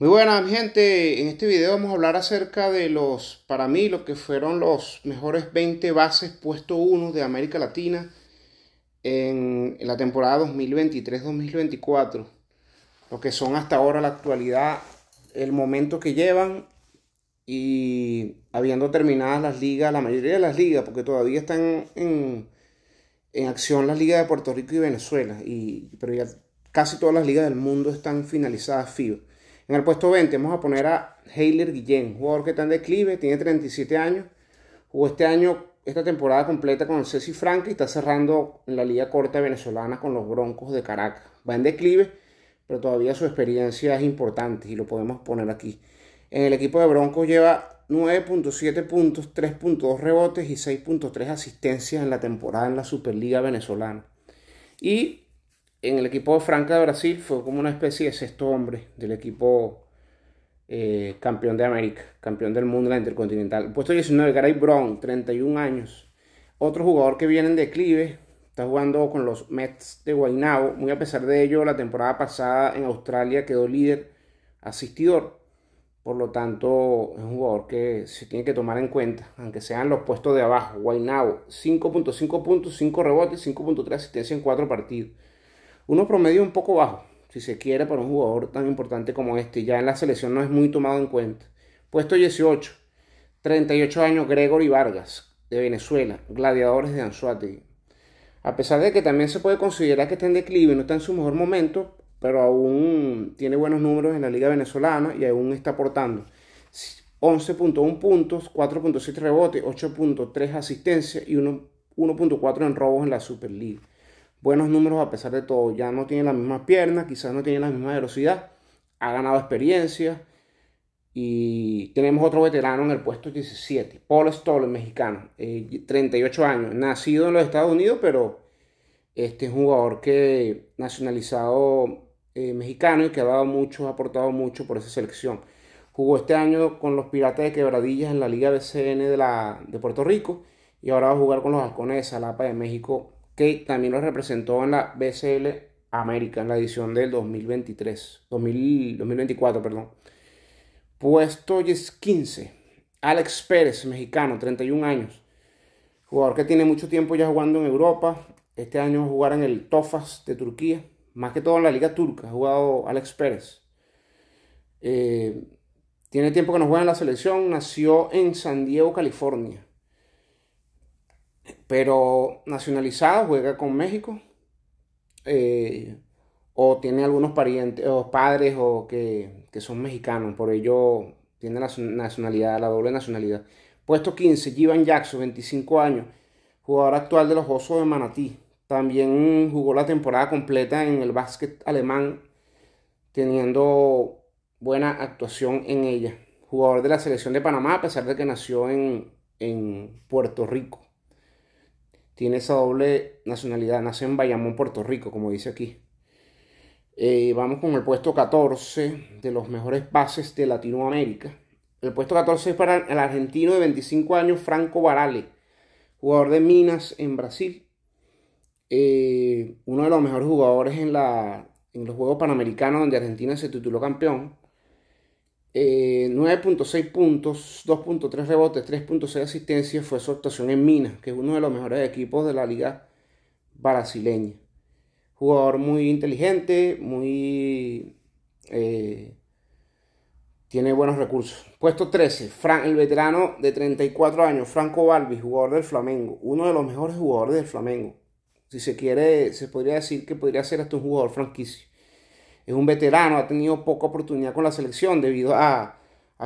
Muy buenas gente, en este video vamos a hablar acerca de los, para mí, lo que fueron los mejores 20 bases puesto 1 de América Latina en la temporada 2023-2024. Lo que son hasta ahora la actualidad, el momento que llevan y habiendo terminadas las ligas, la mayoría de las ligas, porque todavía están en, en acción las ligas de Puerto Rico y Venezuela, y, pero ya casi todas las ligas del mundo están finalizadas FIBA. En el puesto 20 vamos a poner a Heiler Guillén, jugador que está en declive, tiene 37 años, jugó este año, esta temporada completa con el Ceci Franca y está cerrando en la Liga Corta Venezolana con los Broncos de Caracas. Va en declive, pero todavía su experiencia es importante y lo podemos poner aquí. En el equipo de Broncos lleva 9.7 puntos, 3.2 rebotes y 6.3 asistencias en la temporada en la Superliga Venezolana. Y en el equipo de Franca de Brasil fue como una especie de sexto hombre del equipo eh, campeón de América, campeón del mundo, la Intercontinental. Puesto 19, Gary Brown, 31 años. Otro jugador que viene en declive, está jugando con los Mets de Guaynabo. Muy a pesar de ello, la temporada pasada en Australia quedó líder asistidor. Por lo tanto, es un jugador que se tiene que tomar en cuenta, aunque sean los puestos de abajo. Guaynabo, 5.5 puntos, 5 rebotes, 5.3 asistencia en 4 partidos. Uno promedio un poco bajo, si se quiere, para un jugador tan importante como este. Ya en la selección no es muy tomado en cuenta. Puesto 18. 38 años Gregory Vargas, de Venezuela. Gladiadores de Anzuate. A pesar de que también se puede considerar que está en declive, no está en su mejor momento, pero aún tiene buenos números en la liga venezolana y aún está aportando. 11.1 puntos, 4.7 rebotes, 8.3 asistencias y 1.4 en robos en la Superliga buenos números a pesar de todo. Ya no tiene las mismas piernas, quizás no tiene la misma velocidad, ha ganado experiencia. Y tenemos otro veterano en el puesto 17, Paul Stoll, mexicano, 38 eh, años, nacido en los Estados Unidos, pero este es un jugador que nacionalizado eh, mexicano y que ha dado mucho, ha aportado mucho por esa selección. Jugó este año con los Piratas de Quebradillas en la Liga BCN de, la, de Puerto Rico y ahora va a jugar con los Halcones de Salapa de México que también lo representó en la BCL América, en la edición del 2023, 2024, perdón. Puesto 15, Alex Pérez, mexicano, 31 años. Jugador que tiene mucho tiempo ya jugando en Europa. Este año jugará en el Tofas de Turquía. Más que todo en la Liga Turca ha jugado Alex Pérez. Eh, tiene tiempo que no juega en la selección. Nació en San Diego, California pero nacionalizado, juega con México. Eh, o tiene algunos parientes o padres o que, son mexicanos, por ello tiene la nacionalidad, la doble nacionalidad. Puesto 15, Jivan Jackson, 25 años, jugador actual de los Osos de Manatí. También jugó la temporada completa en el básquet alemán, teniendo buena actuación en ella. Jugador de la selección de Panamá, a pesar de que nació en Puerto Rico tiene esa doble nacionalidad, nace en Bayamón, Puerto Rico, como dice aquí. Eh, vamos con el puesto 14 de los mejores bases de Latinoamérica. El puesto 14 es para el argentino de 25 años, Franco Barale, jugador de Minas en Brasil. Eh, uno de los mejores jugadores en, la, en los Juegos Panamericanos, donde Argentina se tituló campeón. 9.6 eh, puntos, 2.3 rebotes, 3.6 asistencias, fue su actuación en Minas, que es uno de los mejores equipos de la liga brasileña. Jugador muy inteligente, muy... Eh, tiene buenos recursos. Puesto 13, Fran, el veterano de 34 años, Franco Balbi, jugador del Flamengo, uno de los mejores jugadores del Flamengo. Si se quiere, se podría decir que podría ser hasta un jugador franquicio es un veterano, ha tenido poca oportunidad con la selección debido a,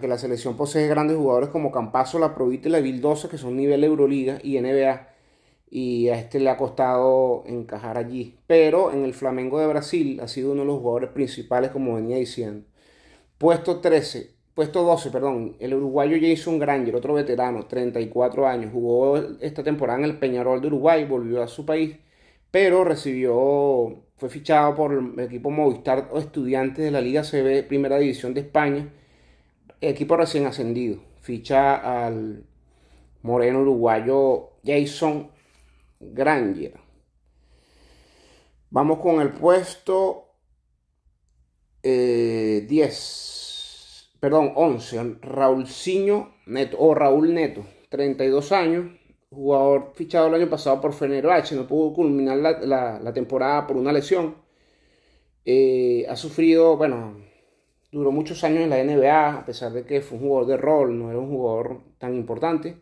que la selección posee grandes jugadores como Campazo, La Provita y La Vildosa, que son nivel Euroliga y NBA. Y a este le ha costado encajar allí. Pero en el Flamengo de Brasil ha sido uno de los jugadores principales, como venía diciendo. Puesto 13, puesto 12, perdón, el uruguayo Jason Granger, otro veterano, 34 años, jugó esta temporada en el Peñarol de Uruguay, volvió a su país pero recibió, fue fichado por el equipo Movistar o Estudiantes de la Liga CB Primera División de España, equipo recién ascendido. Ficha al moreno uruguayo Jason Granger. Vamos con el puesto 10, eh, perdón, 11, siño Neto o Raúl Neto, 32 años, jugador fichado el año pasado por Fenerbahce, no pudo culminar la, la, temporada por una lesión. Eh, ha sufrido, bueno, duró muchos años en la NBA, a pesar de que fue un jugador de rol, no era un jugador tan importante,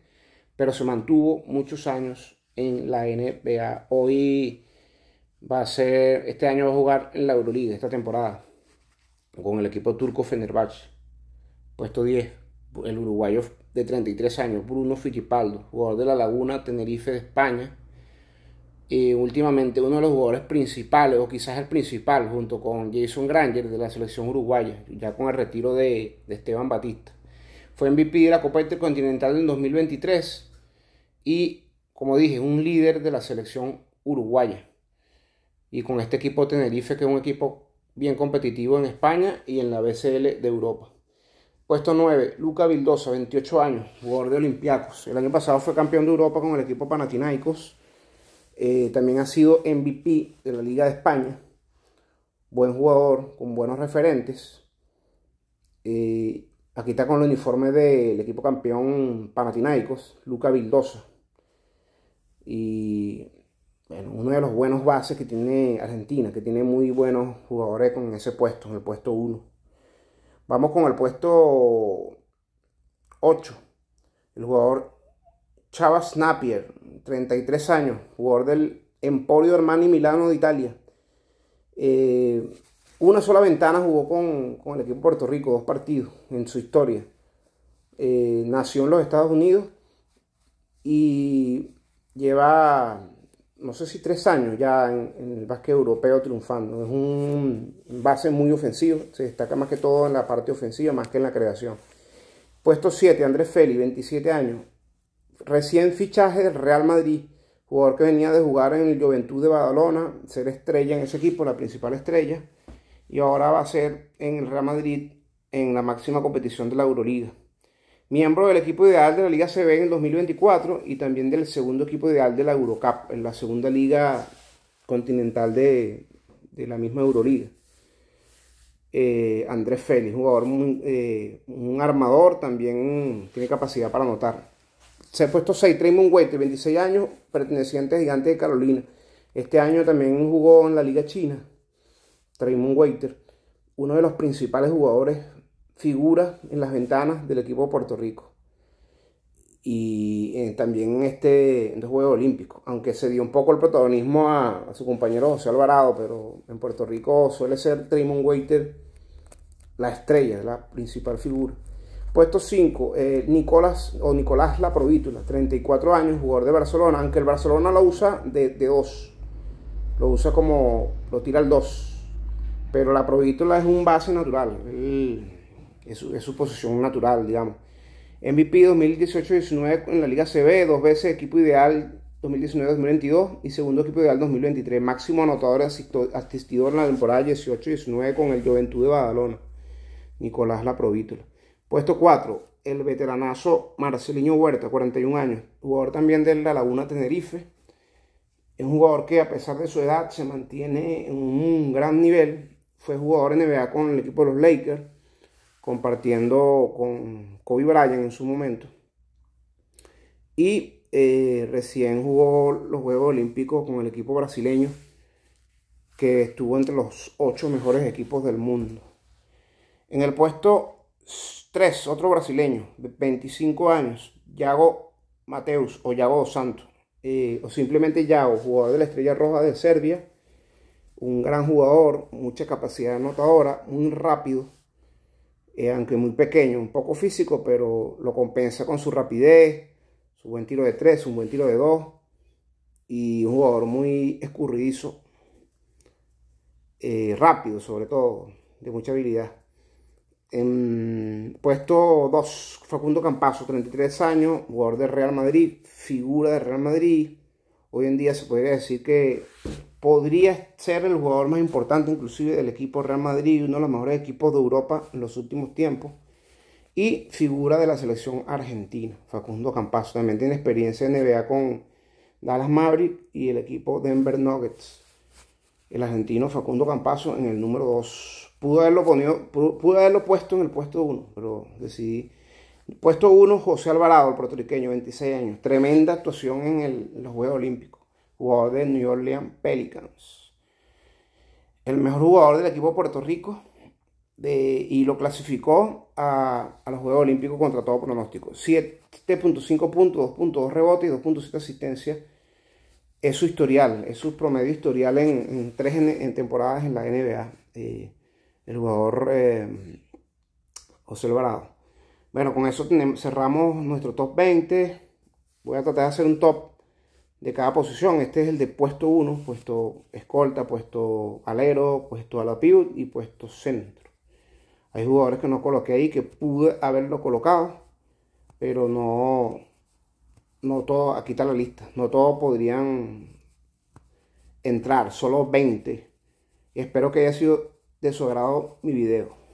pero se mantuvo muchos años en la NBA. Hoy va a ser, este año va a jugar en la Euroliga, esta temporada, con el equipo turco Fenerbahce, puesto 10 el uruguayo de 33 años, Bruno Fittipaldo, jugador de la Laguna, Tenerife de España. Y últimamente uno de los jugadores principales, o quizás el principal, junto con Jason Granger de la selección uruguaya, ya con el retiro de, de Esteban Batista. Fue MVP de la Copa Intercontinental en 2023 y, como dije, un líder de la selección uruguaya. Y con este equipo Tenerife, que es un equipo bien competitivo en España y en la BCL de Europa. Puesto 9, Luca Vildosa, 28 años, jugador de Olympiacos. El año pasado fue campeón de Europa con el equipo Panathinaikos. Eh, también ha sido MVP de la Liga de España. Buen jugador, con buenos referentes. Eh, aquí está con el uniforme del equipo campeón Panathinaikos, Luca Vildosa. Y bueno, uno de los buenos bases que tiene Argentina, que tiene muy buenos jugadores con ese puesto, en el puesto 1. Vamos con el puesto 8. El jugador Chava Snapier, 33 años, jugador del Emporio Armani Milano de Italia. Eh, una sola ventana jugó con, el equipo de Puerto Rico, dos partidos en su historia. Eh, nació en los Estados Unidos y lleva no sé si tres años ya en, el básquet europeo triunfando. Es un base muy ofensivo, se destaca más que todo en la parte ofensiva, más que en la creación. Puesto 7, Andrés Feli, 27 años. Recién fichaje del Real Madrid, jugador que venía de jugar en el Juventud de Badalona, ser estrella en ese equipo, la principal estrella, y ahora va a ser en el Real Madrid en la máxima competición de la Euroliga miembro del equipo ideal de la Liga CB en el 2024 y también del segundo equipo ideal de la Eurocup, en la segunda liga continental de, la misma Euroliga. Eh, Andrés Félix, jugador, eh, un armador, también tiene capacidad para anotar. Se ha puesto 6, Traymond Waiter, 26 años, perteneciente a Gigante de Carolina. Este año también jugó en la Liga China, Traymond Waiter, uno de los principales jugadores figura en las ventanas del equipo de Puerto Rico. Y eh, también en este, en los este Juegos Olímpicos, aunque se dio un poco el protagonismo a, su compañero José Alvarado, pero en Puerto Rico suele ser Draymond Waiter la estrella, la principal figura. Puesto 5, eh, Nicolás o Nicolás La Provítula, 34 años, jugador de Barcelona, aunque el Barcelona lo usa de 2. lo usa como, lo tira el 2. Pero La Provítula es un base natural. Es su, posición natural, digamos. MVP 2018-19 en la Liga CB, dos veces equipo ideal 2019-2022 y segundo equipo ideal 2023. Máximo anotador asistidor en la temporada 18-19 con el Juventud de Badalona, Nicolás Laprovítola. Puesto 4, el veteranazo Marceliño Huerta, 41 años, jugador también de La Laguna Tenerife. Es un jugador que a pesar de su edad se mantiene en un gran nivel. Fue jugador NBA con el equipo de los Lakers compartiendo con Kobe Bryant en su momento. Y eh, recién jugó los Juegos Olímpicos con el equipo brasileño, que estuvo entre los ocho mejores equipos del mundo. En el puesto 3, otro brasileño de 25 años, Yago Mateus o Yago Santos, eh, o simplemente Yago, jugador de la Estrella Roja de Serbia, un gran jugador, mucha capacidad anotadora, muy rápido eh, aunque muy pequeño, un poco físico, pero lo compensa con su rapidez, su buen tiro de tres, un buen tiro de dos, y un jugador muy escurridizo, eh, rápido sobre todo, de mucha habilidad. En puesto 2, Facundo Campazo, 33 años, jugador de Real Madrid, figura de Real Madrid. Hoy en día se podría decir que podría ser el jugador más importante inclusive del equipo Real Madrid, uno de los mejores equipos de Europa en los últimos tiempos, y figura de la selección argentina, Facundo Campazo, también tiene experiencia en NBA con Dallas Maverick y el equipo Denver Nuggets. El argentino Facundo Campazo en el número 2. Pudo haberlo, haberlo puesto en el puesto 1, pero decidí Puesto 1, José Alvarado, el puertorriqueño, 26 años. Tremenda actuación en, el, en los Juegos Olímpicos jugador de New Orleans Pelicans. El mejor jugador del equipo de Puerto Rico de, y lo clasificó a, los Juegos Olímpicos contra todo pronóstico. 7.5 puntos, 2.2 rebotes y 2.7 asistencia. Es su historial, es su promedio historial en, tres en, temporadas en la NBA. Eh, el jugador eh, José Alvarado. Bueno, con eso cerramos nuestro top 20. Voy a tratar de hacer un top de cada posición. Este es el de puesto 1, puesto escolta, puesto alero, puesto a la y puesto centro. Hay jugadores que no coloqué ahí, que pude haberlo colocado, pero no, no todo, aquí está la lista, no todos podrían entrar, solo 20. Espero que haya sido de su agrado mi video.